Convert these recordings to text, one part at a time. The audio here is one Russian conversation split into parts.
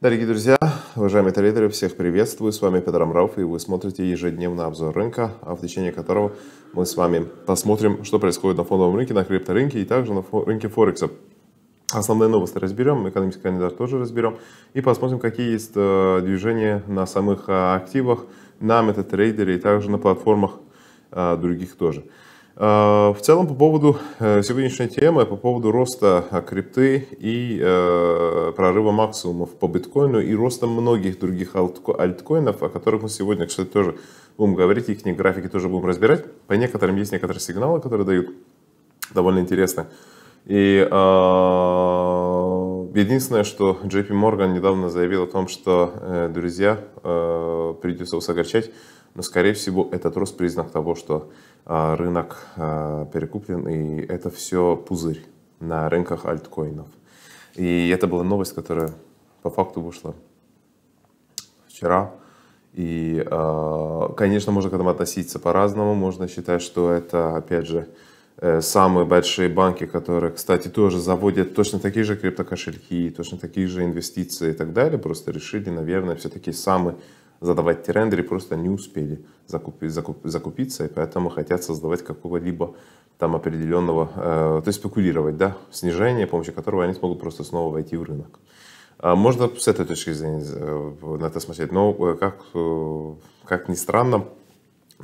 Дорогие друзья, уважаемые трейдеры, всех приветствую. С вами Петр Амров, и вы смотрите ежедневный обзор рынка, а в течение которого мы с вами посмотрим, что происходит на фондовом рынке, на крипторынке и также на рынке Форекса. Основные новости разберем, экономический календарь тоже разберем и посмотрим, какие есть э, движения на самых а, активах, на MetaTrader и также на платформах э, других тоже. Э, в целом по поводу э, сегодняшней темы, по поводу роста э, крипты и прорыва максимумов по биткоину и роста многих других альткоинов, о которых мы сегодня, кстати, тоже будем говорить, их графики тоже будем разбирать. По некоторым есть некоторые сигналы, которые дают довольно интересно. И единственное, что JP Morgan недавно заявил о том, что, друзья, придется вас огорчать, но, скорее всего, этот рост признак того, что а, рынок а, перекуплен, и это все пузырь на рынках альткоинов. И это была новость, которая по факту вышла вчера. И, а, конечно, можно к этому относиться по-разному. Можно считать, что это, опять же, э, самые большие банки, которые, кстати, тоже заводят точно такие же криптокошельки, точно такие же инвестиции и так далее, просто решили, наверное, все-таки самый задавать те рендеры, просто не успели закупи, закуп, закупиться, и поэтому хотят создавать какого-либо там определенного, э, то есть спекулировать, да, снижение, с помощью которого они смогут просто снова войти в рынок. А можно с этой точки зрения э, на это смотреть, но э, как, э, как ни странно,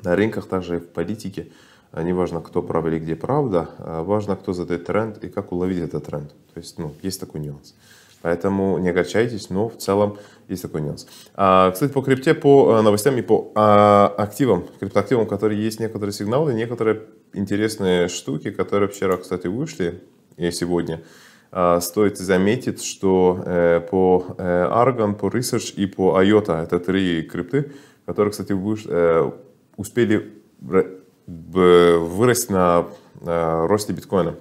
на рынках, также и в политике, а, не важно, кто прав или где правда, а, важно, кто задает тренд и как уловить этот тренд. То есть, ну, есть такой нюанс. Поэтому не огорчайтесь, но в целом есть такой нюанс. А, кстати, по крипте, по э, новостям и по а, активам, криптоактивам, которые есть некоторые сигналы, некоторые интересные штуки, которые вчера, кстати, вышли и сегодня. А, стоит заметить, что э, по э, Argon, по Research и по IOTA, это три крипты, которые, кстати, выш, э, успели вырасти на э, росте биткоина.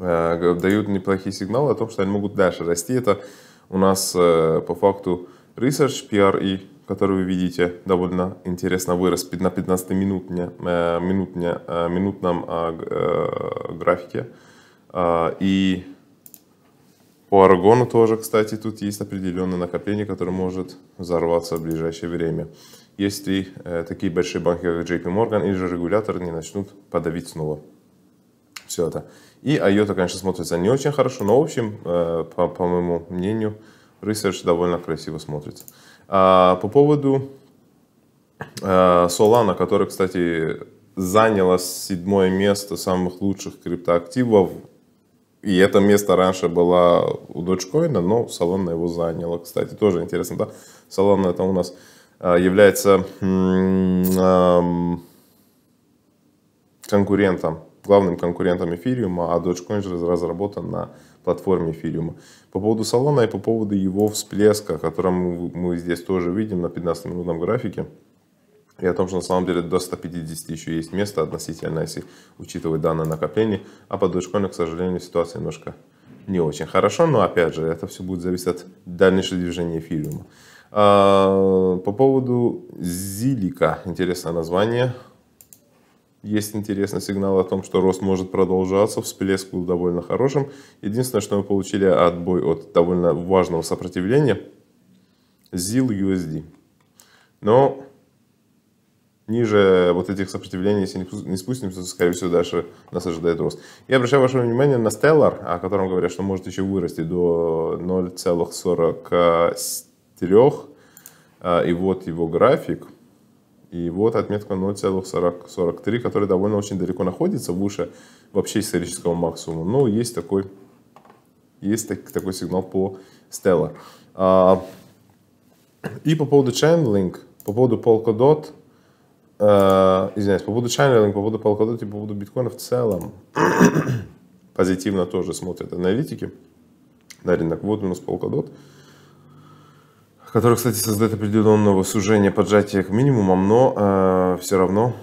Э, дают неплохие сигналы о том, что они могут дальше расти. Это у нас э, по факту Research PRE, который вы видите, довольно интересно вырос на 15-минутном э, минутном а, графике. А, и по аргону тоже, кстати, тут есть определенное накопление, которое может взорваться в ближайшее время, если такие большие банки, как JP Morgan или же регулятор не начнут подавить снова все это. И IOTA, конечно, смотрится не очень хорошо, но в общем, э, по, по моему мнению, Research довольно красиво смотрится. А, по поводу а, Solana, который, кстати, заняла седьмое место самых лучших криптоактивов. И это место раньше было у Dogecoin, но Solana его заняла. Кстати, тоже интересно, да? Solana это у нас э, является эм, конкурентом главным конкурентом Эфириума, а Dogecoin же разработан на платформе Эфириума. По поводу салона и по поводу его всплеска, который мы мы здесь тоже видим на 15-минутном графике, и о том, что на самом деле до 150 еще есть место относительно, если учитывать данное накопление. А по Dogecoin, к сожалению, ситуация немножко не очень хорошо, но опять же, это все будет зависеть от дальнейшего движения эфириума. А, по поводу Зилика, интересное название, есть интересный сигнал о том, что рост может продолжаться, всплеск был довольно хорошим. Единственное, что мы получили отбой от довольно важного сопротивления, ZIL USD. Но ниже вот этих сопротивлений, если не спустимся, то, скорее всего, дальше нас ожидает рост. Я обращаю ваше внимание на Stellar, о котором говорят, что может еще вырасти до 0,43. Э, э, и вот его график – и вот отметка 0,43, которая довольно очень далеко находится, выше вообще исторического максимума. Но ну, есть такой, есть так, такой сигнал по Stellar. А, и по поводу Chainlink, по поводу Polkadot, э, извиняюсь, по поводу Chainlink, по поводу Polkadot и по поводу биткоина в целом, позитивно тоже смотрят аналитики на рынок. Вот у нас Polkadot которое, кстати, создает определенного сужения поджатия к минимумам, но э, все равно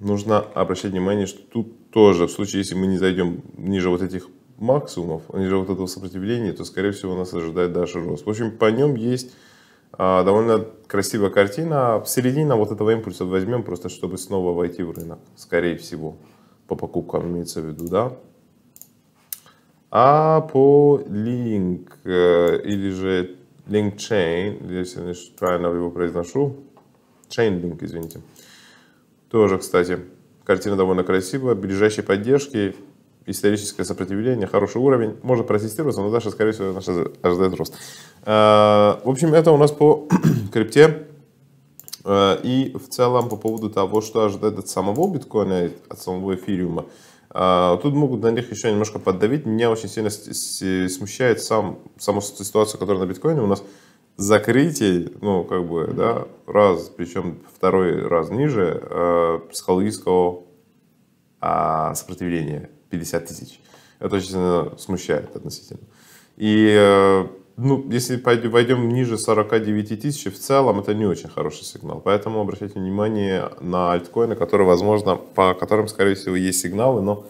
нужно обращать внимание, что тут тоже, в случае, если мы не зайдем ниже вот этих максимумов, ниже вот этого сопротивления, то, скорее всего, нас ожидает дальше рост. В общем, по нем есть э, довольно красивая картина. В середине вот этого импульса возьмем, просто чтобы снова войти в рынок, скорее всего, по покупкам имеется в виду, да. А по линк, э, или же Link Chain, если я правильно его произношу, Chainlink, извините. Тоже, кстати, картина довольно красивая, ближайшей поддержки, историческое сопротивление, хороший уровень. может протестироваться, но дальше, скорее всего, нас ожидает рост. А, в общем, это у нас по крипте. А, и в целом по поводу того, что ожидает от самого биткоина, от самого эфириума. А, тут могут на них еще немножко поддавить. Меня очень сильно смущает сам, сама ситуация, которая на биткоине у нас закрытие, ну, как бы, да, раз, причем второй раз ниже э, психологического а, сопротивления 50 тысяч. Это очень сильно смущает относительно. И э, ну, если пойдем ниже 49 тысяч, в целом это не очень хороший сигнал. Поэтому обращайте внимание на альткоины, которые, возможно, по которым, скорее всего, есть сигналы, но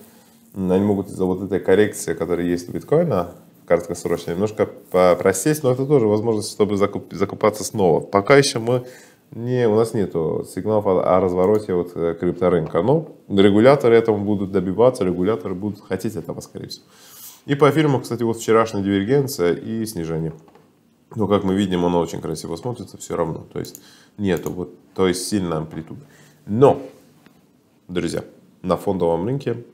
они могут из-за вот этой коррекции, которая есть у биткоина, краткосрочно, немножко просесть, но это тоже возможность, чтобы закуп, закупаться снова. Пока еще мы не, у нас нет сигналов о, о развороте вот э, крипторынка, но регуляторы этому будут добиваться, регуляторы будут хотеть этого, скорее всего. И по фильму, кстати, вот вчерашняя дивергенция и снижение. Но, как мы видим, оно очень красиво смотрится все равно. То есть, нету вот, то есть, сильная амплитуда. Но, друзья, на фондовом рынке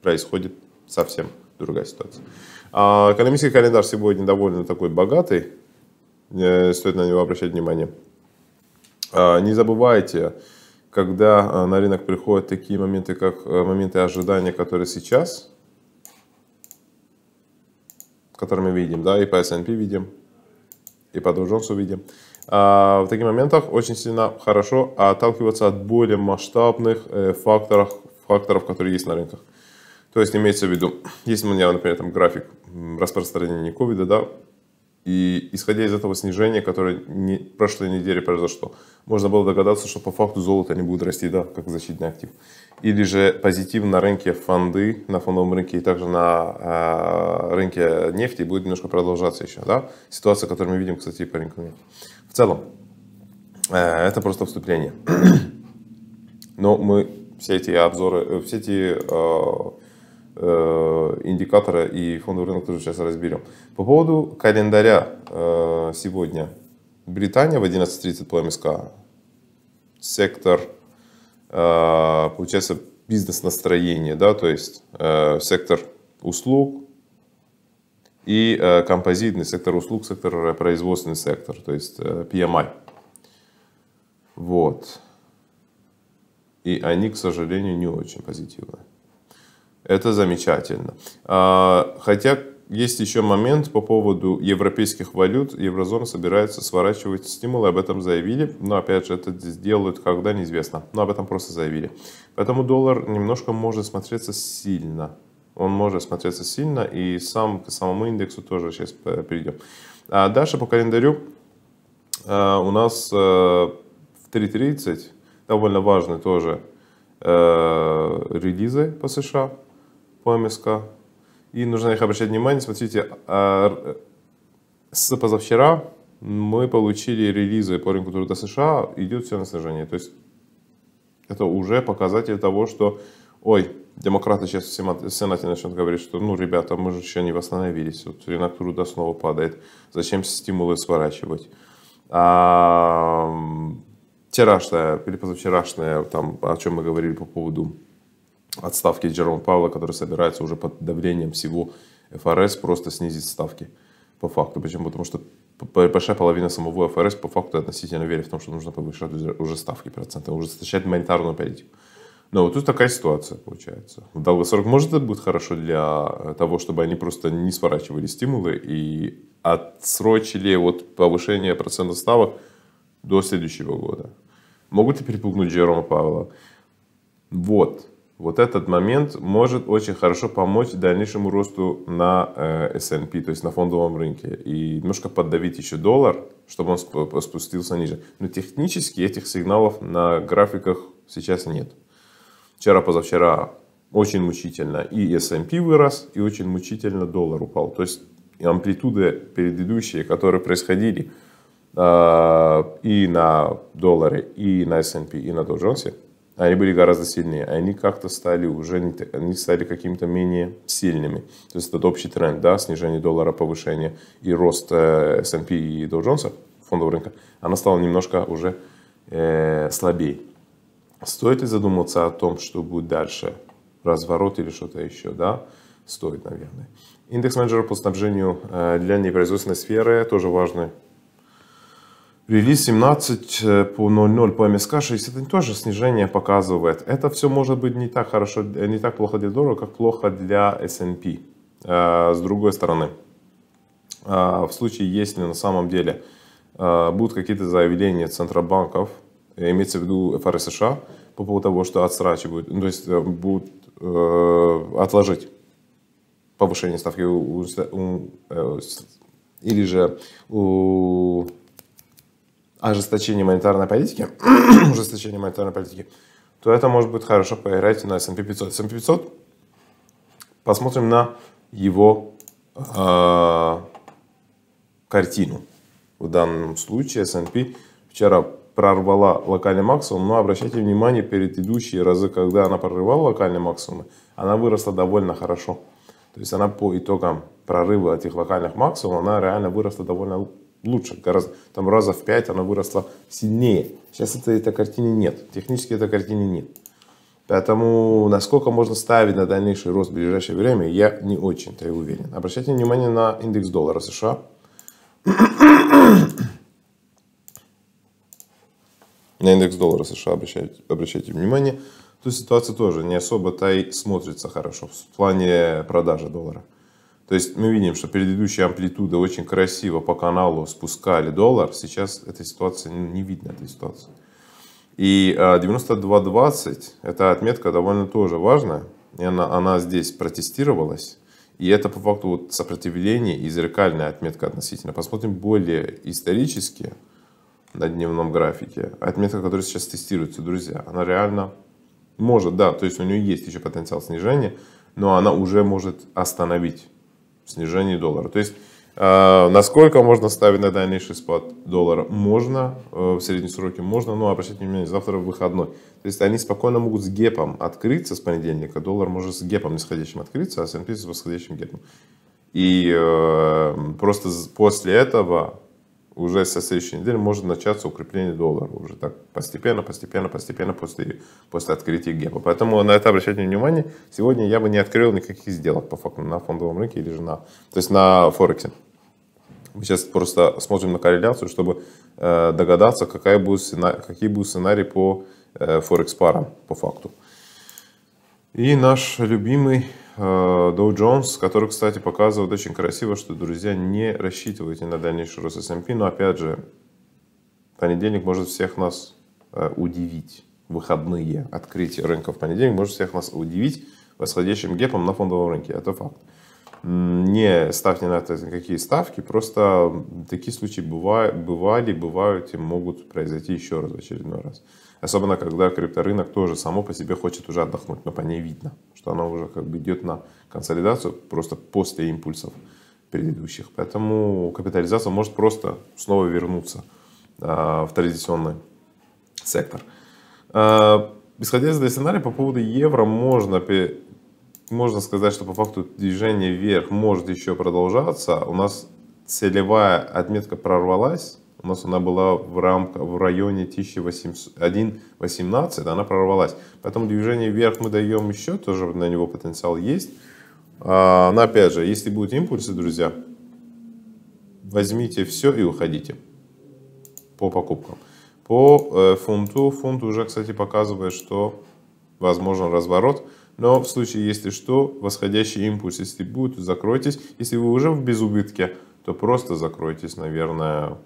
происходит совсем другая ситуация. А экономический календарь сегодня довольно такой богатый. Э, стоит на него обращать внимание. А, не забывайте, когда э, на рынок приходят такие моменты, как э, моменты ожидания, которые сейчас – которые мы видим, да, и по S&P видим, и по Dow Jones видим. А, в таких моментах очень сильно хорошо отталкиваться от более масштабных э, факторов, факторов, которые есть на рынках. То есть имеется в виду, если у меня, например, там график распространения ковида, да, и исходя из этого снижения, которое не, прошлой неделе произошло, можно было догадаться, что по факту золото не будет расти, да, как защитный актив. Или же позитив на рынке фонды, на фондовом рынке и также на э, рынке нефти будет немножко продолжаться еще. Да? Ситуация, которую мы видим, кстати, по рынку нефти. В целом, э, это просто вступление. Но мы все эти обзоры, э, все эти э, Э, индикатора и фондовый рынок тоже сейчас разберем. По поводу календаря э, сегодня. Британия в 11.30 по МСК. Сектор, э, получается, бизнес-настроение, да, то есть сектор услуг и композитный сектор услуг, сектор производственный сектор, то есть PMI. Вот. И они, к сожалению, не очень позитивные. Это замечательно. А, хотя есть еще момент по поводу европейских валют. Еврозона собирается сворачивать стимулы, об этом заявили. Но опять же, это сделают когда, неизвестно. Но об этом просто заявили. Поэтому доллар немножко может смотреться сильно. Он может смотреться сильно, и сам к самому индексу тоже сейчас э, перейдем. А дальше по календарю а, у нас а, в 3.30 довольно важные тоже э, релизы по США помеска. И нужно их обращать внимание. Смотрите, а, э, с позавчера мы получили релизы по рынку труда США, идет все на снижение. То есть это уже показатель того, что, ой, демократы сейчас в Сенате начнут говорить, что, ну, ребята, мы же еще не восстановились, вот рынок труда снова падает, зачем стимулы сворачивать? А, вчерашняя или позавчерашняя, там, о чем мы говорили по поводу отставки Джерома Павла, который собирается уже под давлением всего ФРС просто снизить ставки по факту. Почему? Потому что большая половина самого ФРС по факту относительно верит в том, что нужно повышать уже ставки процента, уже ужесточать монетарную политику. Но вот тут такая ситуация получается. В долгосрок может это будет хорошо для э, того, чтобы они просто не сворачивали стимулы и отсрочили вот повышение процента ставок до следующего года. Могут ли перепугнуть Джерома Павла? Вот вот этот момент может очень хорошо помочь дальнейшему росту на э, S&P, то есть на фондовом рынке. И немножко поддавить еще доллар, чтобы он спустился ниже. Но технически этих сигналов на графиках сейчас нет. Вчера, позавчера очень мучительно и S&P вырос, и очень мучительно доллар упал. То есть амплитуды предыдущие, которые происходили э, и на долларе, и на S&P, и на Dow Jones, они были гораздо сильнее, они как-то стали уже, они стали какими-то менее сильными. То есть этот общий тренд, да, снижение доллара, повышение и рост э, S&P и Dow Jones фондового рынка, она стала немножко уже э, слабее. Стоит ли задуматься о том, что будет дальше? Разворот или что-то еще, да? Стоит, наверное. Индекс менеджера по снабжению э, для непроизводственной сферы тоже важный Релиз 17 э, по 0.0 по MSK 61 тоже снижение показывает. Это все может быть не так хорошо, э, не так плохо для доллара, как плохо для S&P. Э, с другой стороны, а, в случае, если на самом деле будут какие-то заявления центробанков, имеется в виду ФРС США, по поводу того, что отсрачивают, ну, то есть будут отложить повышение ставки или же ожесточение монетарной политики, ужесточение монетарной политики, то это может быть хорошо поиграть на S&P 500. S&P 500, посмотрим на его э, картину. В данном случае S&P вчера прорвала локальный максимум, но обращайте внимание, перед идущие разы, когда она прорывала локальные максимумы, она выросла довольно хорошо. То есть она по итогам прорыва этих локальных максимумов, она реально выросла довольно лучше, гораздо, там раза в пять она выросла сильнее. Сейчас это, этой картины нет, технически этой картины нет. Поэтому насколько можно ставить на дальнейший рост в ближайшее время, я не очень-то и уверен. Обращайте внимание на индекс доллара США. на индекс доллара США обращайте, обращайте внимание. То ситуация тоже не особо-то и смотрится хорошо в плане продажи доллара. То есть мы видим, что предыдущая амплитуда очень красиво по каналу спускали доллар. Сейчас эта ситуация, ну, не видно этой ситуации. И 92.20 а, это отметка довольно тоже важная. И она, она здесь протестировалась. И это по факту вот сопротивление и зеркальная отметка относительно. Посмотрим более исторически на дневном графике. Отметка, которая сейчас тестируется, друзья, она реально может, да, то есть у нее есть еще потенциал снижения, но она уже может остановить снижении доллара. То есть а, Насколько можно ставить на дальнейший спад доллара? Можно, э, в среднем сроке можно, но обращайте внимание, завтра выходной. То есть они спокойно могут с гепом открыться с понедельника, доллар может с гепом нисходящим открыться, а S&P с восходящим гепом. И э, просто после этого уже со следующей недели может начаться укрепление доллара. Уже так постепенно, постепенно, постепенно после, после открытия ГЭПа. Поэтому на это обращайте внимание. Сегодня я бы не открыл никаких сделок по факту на фондовом рынке или же на, то есть на Форексе. Мы сейчас просто смотрим на корреляцию, чтобы э, догадаться, какая будет сценарий, какие будут сценарии по э, Форекс парам по факту. И наш любимый Э, Dow Jones, который, кстати, показывает очень красиво, что, друзья, не рассчитывайте на дальнейший рост S&P, но, опять же, понедельник может всех нас э, удивить. Выходные открытие рынка в понедельник может всех нас удивить восходящим гепом на фондовом рынке. Это факт. Не ставьте на это никакие ставки, просто такие случаи бывали, бывали бывают и могут произойти еще раз в очередной раз. Особенно, когда крипторынок тоже само по себе хочет уже отдохнуть, но по ней видно, что она уже как бы идет на консолидацию просто после импульсов предыдущих. Поэтому капитализация может просто снова вернуться а, в традиционный сектор. А, исходя из этого сценария, по поводу евро можно, можно сказать, что по факту движение вверх может еще продолжаться. У нас целевая отметка прорвалась, у нас она была в рамках, в районе 1.18, она прорвалась. Поэтому движение вверх мы даем еще, тоже на него потенциал есть. А, но опять же, если будут импульсы, друзья, возьмите все и уходите по покупкам. По э, фунту, фунт уже, кстати, показывает, что возможен разворот. Но в случае, если что, восходящий импульс, если будет, закройтесь. Если вы уже в безубытке, то просто закройтесь, наверное,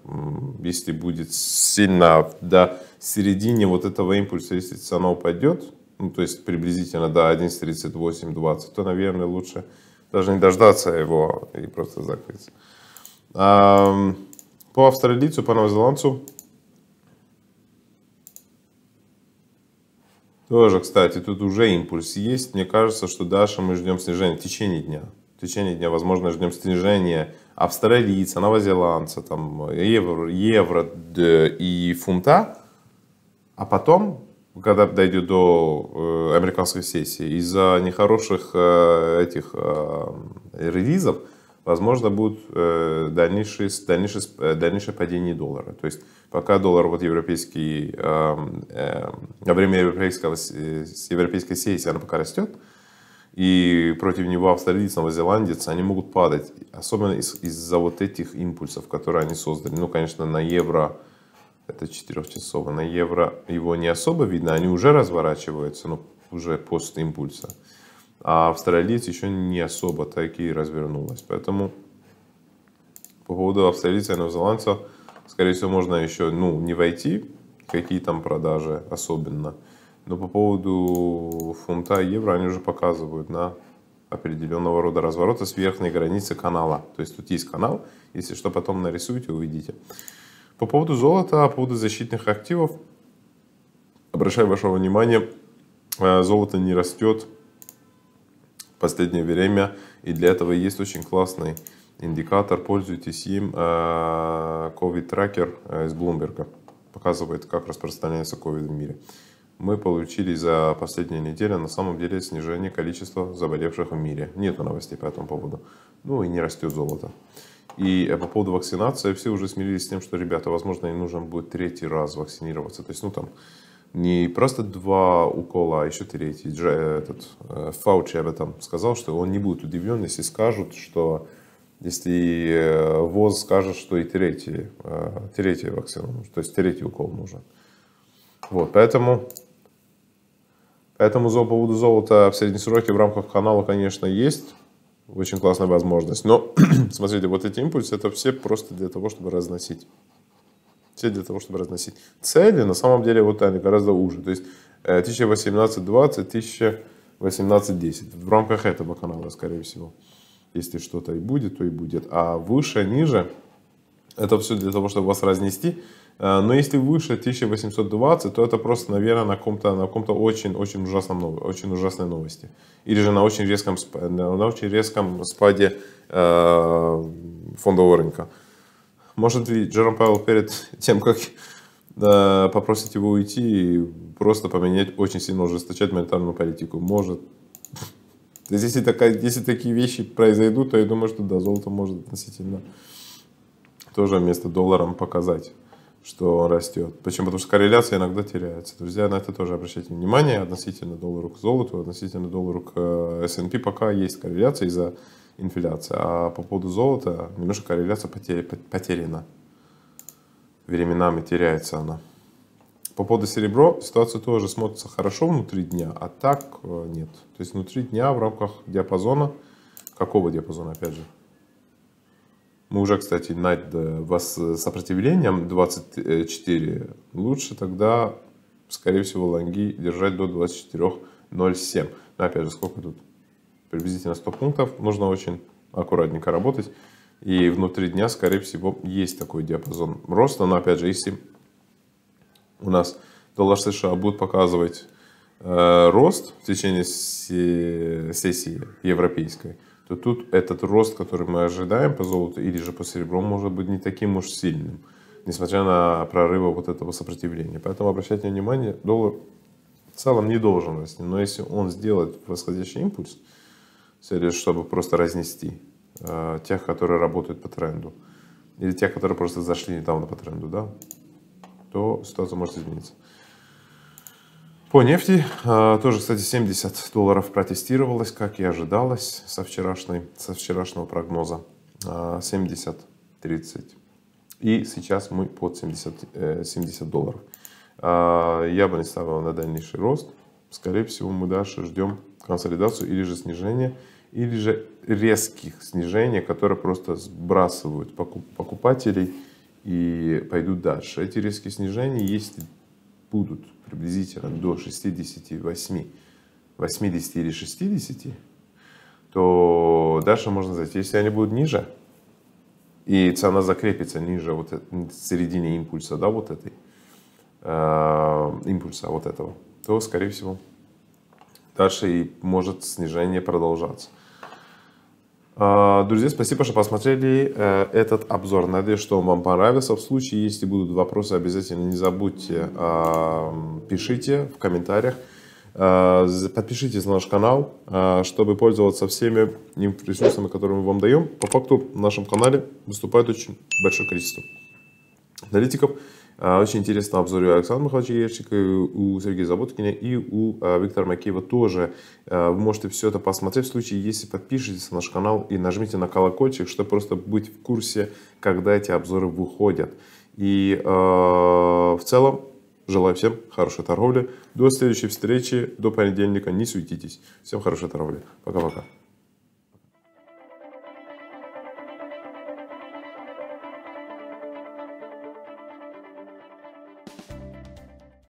если будет сильно до середины вот этого импульса, если цена упадет, ну, то есть приблизительно до 1.3820, то, наверное, лучше даже не дождаться его и просто закрыться. По австралийцу, по новозеландцу Тоже, кстати, тут уже импульс есть. Мне кажется, что дальше мы ждем снижения в течение дня. В течение дня, возможно, ждем снижения австралийца, новозеландца, там, евро, евро и фунта, а потом, когда дойдет до э, американской сессии, из-за нехороших э, этих э, релизов, возможно, будет дальнейшее, дальнейшее, дальнейшее падение доллара. То есть пока доллар вот европейский, эм, эм, во время европейского, европейской сессии, она пока растет, и против него австралиец, новозеландец, они могут падать. Особенно из- за вот этих импульсов, которые они создали. Ну, конечно, на евро это 4 на евро его не особо видно, они уже разворачиваются, но ну, уже после импульса. А австралиец еще не особо так и развернулась. Поэтому по поводу австралийца и новозеландца, скорее всего, можно еще ну, не войти, какие там продажи особенно. Но по поводу фунта и евро они уже показывают на определенного рода разворота с верхней границы канала. То есть тут есть канал, если что, потом нарисуйте, увидите. По поводу золота, по поводу защитных активов, обращаю ваше внимание, э, золото не растет в последнее время, и для этого есть очень классный индикатор, пользуйтесь им, э, COVID-трекер э, из Bloomberg показывает, как распространяется COVID в мире мы получили за последние недели на самом деле снижение количества заболевших в мире. Нет новостей по этому поводу. Ну и не растет золото. И э, по поводу вакцинации все уже смирились с тем, что, ребята, возможно, им нужен будет третий раз вакцинироваться. То есть, ну там, не просто два укола, а еще третий. Э, этот, э, Фаучи об этом сказал, что он не будет удивлен, если скажут, что если ВОЗ скажет, что и третий, третий вакцина, то есть третий укол нужен. Вот, поэтому Поэтому по поводу золота в среднесроке в рамках канала, конечно, есть очень классная возможность. Но смотрите, вот эти импульсы, это все просто для того, чтобы разносить. Все для того, чтобы разносить. Цели, на самом деле, вот они гораздо уже. То есть 1018-20, э, 1018-10. В рамках этого канала, скорее всего. Если что-то и будет, то и будет. А выше, ниже, это все для того, чтобы вас разнести а, но если выше 1820, то это просто, наверное, на каком-то на каком-то очень очень ужасном очень ужасной новости, или же на очень резком на очень резком спаде а, фондового рынка. Может ли Джером Павел перед тем, как а, попросить его уйти и просто поменять очень сильно ужесточать монетарную политику? Может. То есть, если, такая, если такие вещи произойдут, то я думаю, что да, золото может относительно тоже вместо долларом показать что растет. Почему? Потому что корреляция иногда теряется. Друзья, на это тоже обращайте внимание относительно доллару к золоту, относительно доллару к э, S&P пока есть корреляция из-за инфляции. А по поводу золота немножко корреляция потеряна. Временами теряется она. По поводу серебро ситуация тоже смотрится хорошо внутри дня, а так э, нет. То есть внутри дня в рамках диапазона, какого диапазона опять же? Мы уже, кстати, Найт вас сопротивлением 24 лучше тогда, скорее всего, лонги держать до 24.07. Но опять же, сколько тут? Приблизительно 100 пунктов. Нужно очень аккуратненько работать. И внутри дня, скорее всего, есть такой диапазон роста. Но опять же, если у нас доллар США будет показывать э, рост в течение сессии европейской, то тут этот рост, который мы ожидаем по золоту или же по серебру, может быть не таким уж сильным, несмотря на прорывы вот этого сопротивления. Поэтому обращайте внимание, доллар в целом не должен расти, но если он сделает восходящий импульс, следует, чтобы просто разнести э, тех, которые работают по тренду, или тех, которые просто зашли недавно по тренду, да, то ситуация может измениться. По нефти а, тоже, кстати, 70 долларов протестировалась, как и ожидалось со, вчерашней, со вчерашнего прогноза. 70-30. А, и сейчас мы под 70, 70 э, долларов. А, я бы не ставил на дальнейший рост. Скорее всего, мы дальше ждем консолидацию или же снижение, или же резких снижений, которые просто сбрасывают покупателей и пойдут дальше. Эти резкие снижения, если будут приблизительно до 68, 80 или 60, то дальше можно зайти. Если они будут ниже, и цена закрепится ниже вот э, середины импульса, да, вот этой, э, импульса вот этого, то, скорее всего, дальше и может снижение продолжаться. А, друзья, спасибо, что посмотрели э, этот обзор. Надеюсь, что он вам понравился. В случае, если будут вопросы, обязательно не забудьте, а, пишите в комментариях. А, подпишитесь на наш канал, чтобы пользоваться всеми ресурсами, которые мы вам даем. По факту в нашем канале выступает очень большое количество аналитиков а, очень интересный обзор у Александра Михайловича Герчика, и у Сергея Заботкина, и у а, Виктора Макеева тоже. А, вы можете все это посмотреть в случае, если подпишетесь на наш канал и нажмите на колокольчик, чтобы просто быть в курсе, когда эти обзоры выходят. И э, в целом желаю всем хорошей торговли. До следующей встречи, до понедельника. Не суетитесь. Всем хорошей торговли. Пока-пока.